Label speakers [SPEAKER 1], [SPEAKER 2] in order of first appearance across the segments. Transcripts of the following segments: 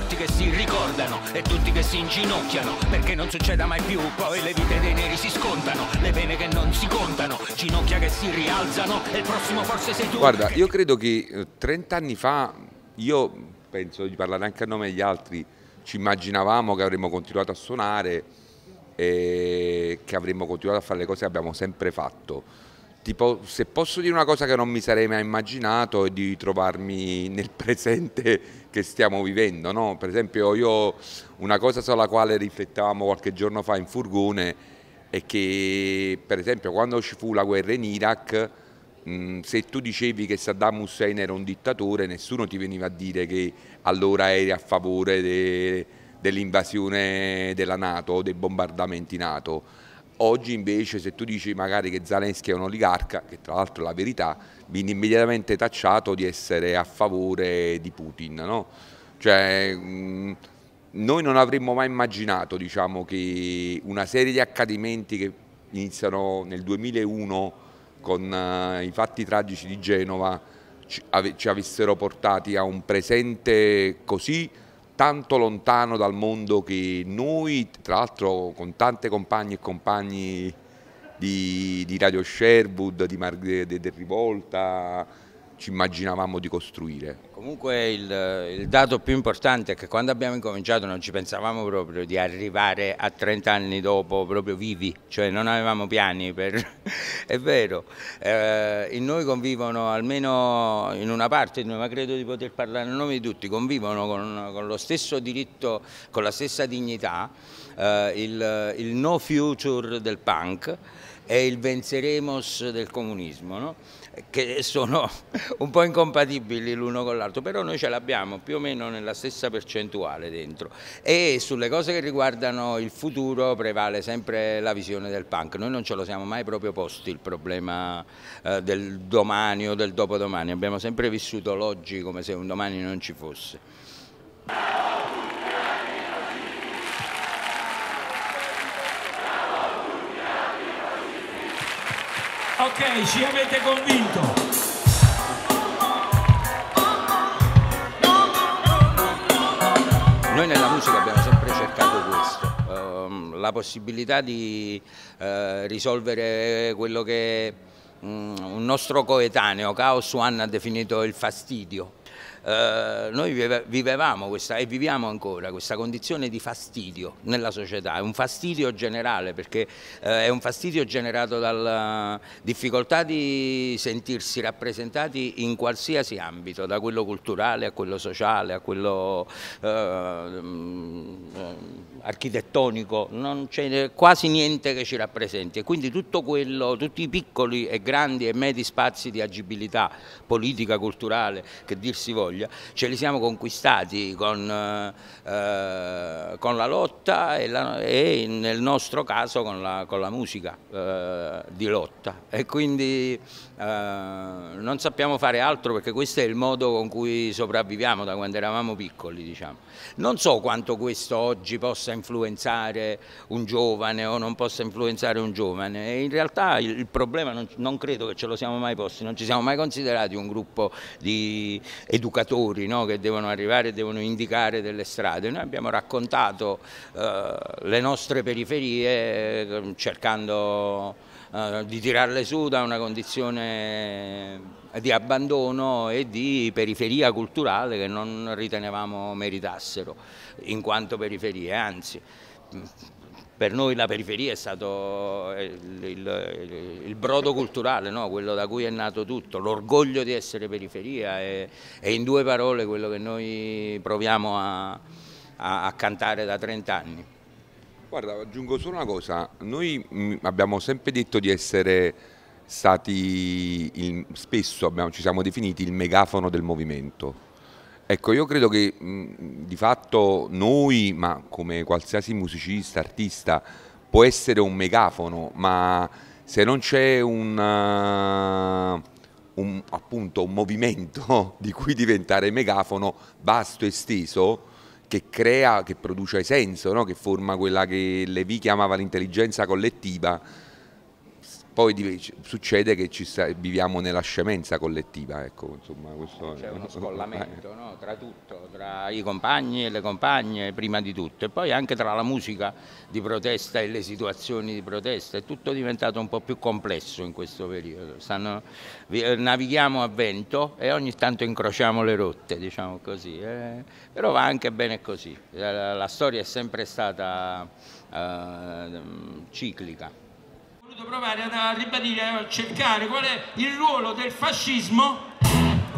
[SPEAKER 1] morti che si ricordano e tutti che si inginocchiano perché non succeda mai più, poi le vite dei neri si scontano, le pene che non si contano, ginocchia che si rialzano e il prossimo forse sei tu. Guarda,
[SPEAKER 2] io credo che 30 eh, anni fa, io penso di parlare anche a nome degli altri, ci immaginavamo che avremmo continuato a suonare e che avremmo continuato a fare le cose che abbiamo sempre fatto tipo, se posso dire una cosa che non mi sarei mai immaginato è di trovarmi nel presente che stiamo vivendo. No? Per esempio io una cosa sulla quale riflettavamo qualche giorno fa in furgone è che per esempio quando ci fu la guerra in Iraq se tu dicevi che Saddam Hussein era un dittatore nessuno ti veniva a dire che allora eri a favore de, dell'invasione della Nato o dei bombardamenti Nato Oggi invece se tu dici magari che Zelensky è un oligarca, che tra l'altro è la verità, viene immediatamente tacciato di essere a favore di Putin. No? Cioè, mm, noi non avremmo mai immaginato diciamo, che una serie di accadimenti che iniziano nel 2001 con uh, i fatti tragici di Genova ci, ave, ci avessero portati a un presente così tanto lontano dal mondo che noi, tra l'altro con tante compagne e compagni di, di Radio Sherwood, di Margherita Rivolta, ci immaginavamo di costruire.
[SPEAKER 1] Comunque il, il, dato più importante è che quando abbiamo incominciato non ci pensavamo proprio di arrivare a 30 anni dopo proprio vivi, cioè non avevamo piani per... è vero, eh, in noi convivono almeno in una parte, ma credo di poter parlare a nome di tutti, convivono con, con lo stesso diritto, con la stessa dignità eh, il, il no future del punk e il venceremos del comunismo. No? che sono un po' incompatibili l'uno con l'altro, però noi ce l'abbiamo più o meno nella stessa percentuale dentro e sulle cose che riguardano il futuro prevale sempre la visione del punk, noi non ce lo siamo mai proprio posti il problema eh, del domani o del dopodomani, abbiamo sempre vissuto l'oggi come se un domani non ci fosse.
[SPEAKER 2] ci avete convinto.
[SPEAKER 1] Noi nella musica abbiamo sempre cercato questo, ehm, la possibilità di eh, risolvere quello che mh, mm, un nostro coetaneo, Chaos One, ha definito il fastidio eh, noi vivevamo questa, e viviamo ancora questa condizione di fastidio nella società, è un fastidio generale perché eh, è un fastidio generato dalla eh, difficoltà di sentirsi rappresentati in qualsiasi ambito, da quello culturale a quello sociale, a quello eh, mm, architettonico, non c'è quasi niente che ci rappresenti e quindi tutto quello, tutti i piccoli e grandi e medi spazi di agibilità politica, culturale, che dir si voglia, Siviglia, ce li siamo conquistati con, eh, con la lotta e, la, e, nel nostro caso con la, con la musica eh, di lotta e quindi eh, non sappiamo fare altro perché questo è il modo con cui sopravviviamo da quando eravamo piccoli. Diciamo. Non so quanto questo oggi possa influenzare un giovane o non possa influenzare un giovane, e in realtà il, il problema non, non credo che ce lo siamo mai posti, non ci siamo mai considerati un gruppo di educazione educatori no? che devono arrivare e devono indicare delle strade. Noi abbiamo raccontato eh, le nostre periferie ehm, cercando eh, di tirarle su da una condizione di abbandono e di periferia culturale che non ritenevamo meritassero in quanto periferie, anzi per noi la periferia è stato eh, il, il, il brodo culturale, no? quello da cui è nato tutto, l'orgoglio di essere periferia è, è, in due parole quello che noi proviamo a, a, a cantare da 30 anni.
[SPEAKER 2] Guarda, aggiungo solo una cosa, noi mm, abbiamo sempre detto di essere stati, il, spesso abbiamo, ci siamo definiti il megafono del movimento, Ecco, io credo che mh, di fatto noi, ma come qualsiasi musicista, artista, può essere un megafono, ma se non c'è un... Uh, un, appunto un movimento di cui diventare megafono vasto e esteso che crea, che produce senso, no? che forma quella che Levi chiamava l'intelligenza collettiva poi succede che viviamo nella scemenza collettiva, ecco, insomma, c'è uno scollamento no? tra tutto,
[SPEAKER 1] tra i compagni e le compagne prima di tutto e poi anche tra la musica di protesta e le situazioni di protesta, è tutto diventato un po' più complesso in questo periodo, Stanno... Eh, navighiamo a vento e ogni tanto incrociamo le rotte, diciamo così, eh? però va anche bene così, eh, la, storia è sempre stata eh, ciclica voluto provare a ribadire, a cercare qual è il ruolo del fascismo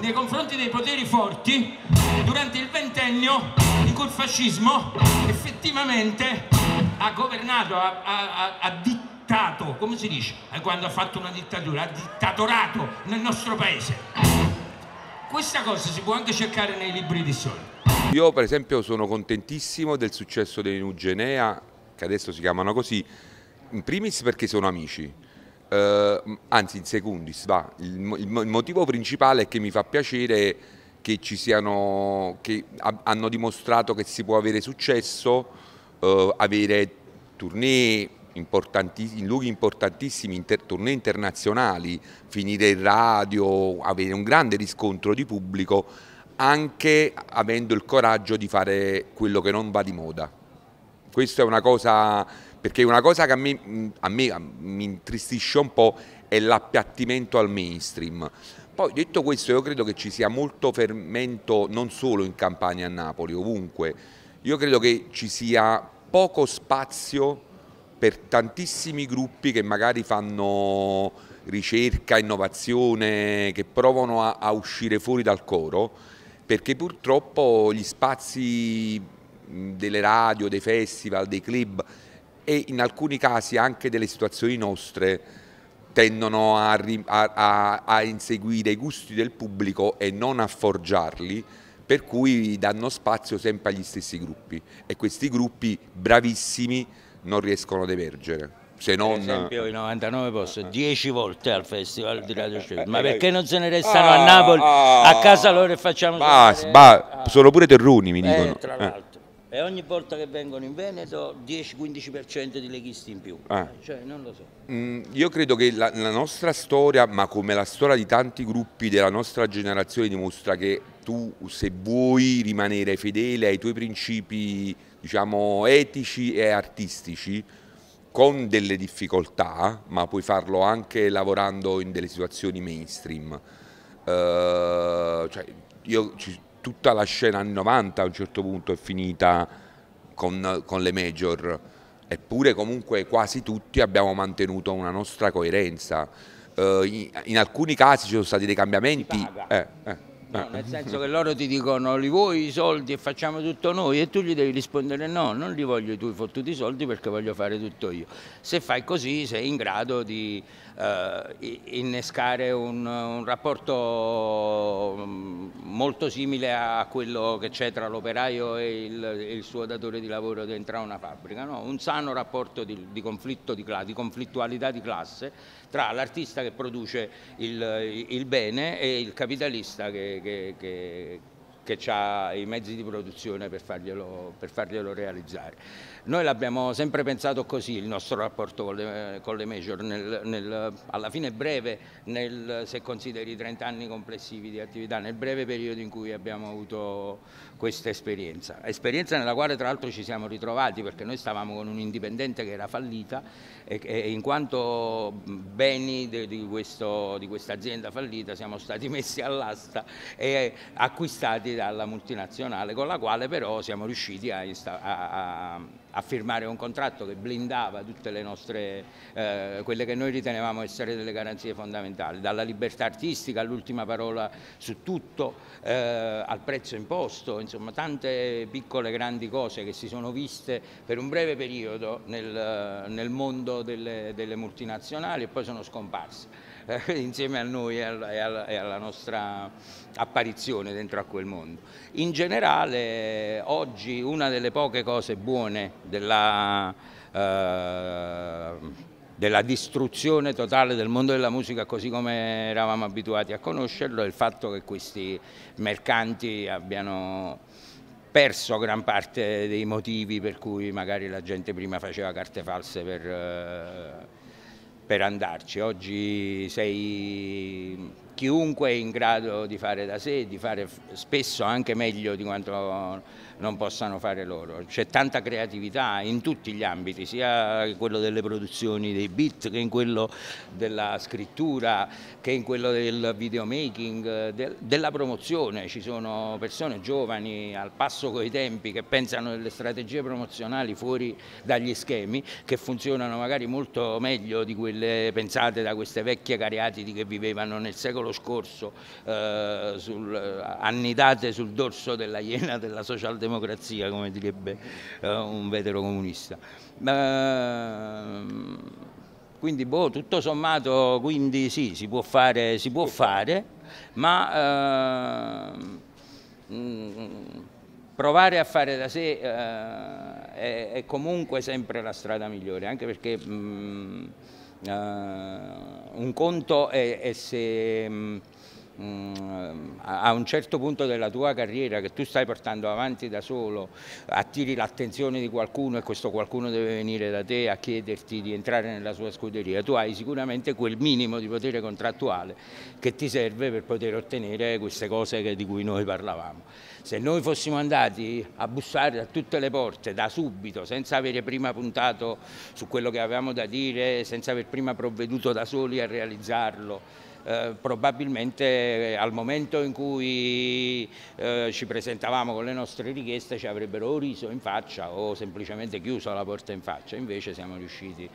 [SPEAKER 1] nei confronti dei poteri forti durante il ventennio in cui il fascismo effettivamente ha governato, ha, ha, ha dittato, come si dice, eh, quando ha fatto una dittatura, ha dittatorato nel nostro paese. Questa cosa si può anche cercare
[SPEAKER 2] nei libri di storia. Io per esempio sono contentissimo del successo dei Nugenea, che adesso si chiamano così, in primis perché sono amici, eh, anzi in secundis, va. Il, il, il, motivo principale è che mi fa piacere che ci siano, che a, hanno dimostrato che si può avere successo, eh, avere tournée in luoghi importantissimi, inter, tournée internazionali, finire in radio, avere un grande riscontro di pubblico, anche avendo il coraggio di fare quello che non va di moda. Questa è una cosa perché una cosa che a me, mm, a me mm, mi intristisce un po' è l'appiattimento al mainstream. Poi detto questo io credo che ci sia molto fermento non solo in Campania e a Napoli, ovunque, io credo che ci sia poco spazio per tantissimi gruppi che magari fanno ricerca, innovazione, che provano a, a uscire fuori dal coro, perché purtroppo gli spazi mm, delle radio, dei festival, dei club e in alcuni casi anche delle situazioni nostre tendono a, a, a, inseguire i gusti del pubblico e non a forgiarli, per cui danno spazio sempre agli stessi gruppi e questi gruppi bravissimi non riescono ad emergere. Se non... Per esempio
[SPEAKER 1] i 99 posti, 10 volte al Festival di Radio eh, Street, eh, ma eh, perché non se ne restano ah, a Napoli, ah, a casa loro e facciamo... Bah, bah, sono pure terruni mi dicono. eh, dicono
[SPEAKER 2] e ogni volta che
[SPEAKER 1] vengono in Veneto 10-15% di leghisti in più. Ah. Cioè, non lo so.
[SPEAKER 2] Mm, io credo che la, la, nostra storia, ma come la storia di tanti gruppi della nostra generazione, dimostra che tu, se vuoi rimanere fedele ai tuoi principi, diciamo, etici e artistici, con delle difficoltà, ma puoi farlo anche lavorando in delle situazioni mainstream. Uh, cioè, io ci, tutta la scena 90 a un certo punto è finita con, con le major, eppure comunque quasi tutti abbiamo mantenuto una nostra coerenza. Eh, in, in, alcuni casi ci sono stati dei cambiamenti. Eh, eh, eh. No, nel senso
[SPEAKER 1] che loro ti dicono li vuoi i soldi e facciamo tutto noi e tu gli devi rispondere no, non li voglio tu i fottuti soldi perché voglio fare tutto io. Se fai così sei in grado di eh, innescare un, un, rapporto mm, molto simile a quello che c'è tra l'operaio e il, il, suo datore di lavoro dentro una fabbrica, no? un sano rapporto di, di conflitto di, di, conflittualità di classe tra l'artista che produce il, il, bene e il capitalista che, che, che che ha i mezzi di produzione per farglielo, per farglielo realizzare. Noi l'abbiamo sempre pensato così il nostro rapporto con le, con le major, nel, nel, alla fine breve, nel, se consideri i 30 anni complessivi di attività, nel breve periodo in cui abbiamo avuto questa esperienza. Esperienza nella quale tra l'altro ci siamo ritrovati perché noi stavamo con un indipendente che era fallita e, e in quanto beni de, di, questo, di questa azienda fallita siamo stati messi all'asta e acquistati comprati dalla multinazionale con la quale però siamo riusciti a, a, a a firmare un contratto che blindava tutte le nostre, eh, quelle che noi ritenevamo essere delle garanzie fondamentali, dalla libertà artistica all'ultima parola su tutto, eh, al prezzo imposto, insomma tante piccole grandi cose che si sono viste per un breve periodo nel, nel mondo delle, delle, multinazionali e poi sono scomparse eh, insieme a noi e alla nostra apparizione dentro a quel mondo. In generale oggi una delle poche cose buone della, eh, della distruzione totale del mondo della musica così come eravamo abituati a conoscerlo e il fatto che questi mercanti abbiano perso gran parte dei motivi per cui magari la gente prima faceva carte false per, eh, per andarci. Oggi sei chiunque è in grado di fare da sé, di fare spesso anche meglio di quanto non possano fare loro. C'è tanta creatività in tutti gli ambiti, sia in quello delle produzioni dei beat che in quello della scrittura, che in quello del videomaking, de della promozione. Ci sono persone giovani al passo coi tempi che pensano delle strategie promozionali fuori dagli schemi che funzionano magari molto meglio di quelle pensate da queste vecchie cariatidi che vivevano nel secolo scorso eh, sul, eh, annidate sul dorso della iena della socialdemocrazia democrazia, come direbbe eh, un vetero comunista. Ehm, quindi boh, tutto sommato quindi sì, si può fare, si può fare ma ehm, mm, provare a fare da sé eh, è, è, comunque sempre la strada migliore, anche perché mh, mm, eh, uh, un conto è, è se... Mh, mm, Mm, a un certo punto della tua carriera che tu stai portando avanti da solo, attiri l'attenzione di qualcuno e questo qualcuno deve venire da te a chiederti di entrare nella sua scuderia, tu hai sicuramente quel minimo di potere contrattuale che ti serve per poter ottenere queste cose che, di cui noi parlavamo. Se noi fossimo andati a bussare a tutte le porte da subito, senza avere prima puntato su quello che avevamo da dire, senza aver prima provveduto da soli a realizzarlo, eh, probabilmente eh, al momento in cui eh, ci presentavamo con le nostre richieste ci avrebbero o riso in faccia o semplicemente chiuso la porta in faccia, invece siamo riusciti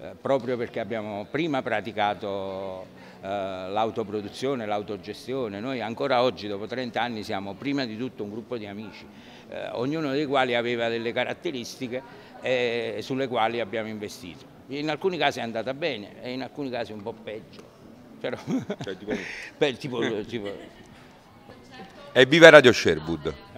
[SPEAKER 1] eh, proprio perché abbiamo prima praticato l'autoproduzione, l'autogestione, noi ancora oggi dopo 30 anni siamo prima di tutto un gruppo di amici, ognuno dei quali aveva delle caratteristiche sulle quali abbiamo investito. In alcuni casi è andata bene e in alcuni casi un po' peggio però... Cioè, tipo... Beh, tipo, tipo...
[SPEAKER 2] Evviva Radio Sherwood!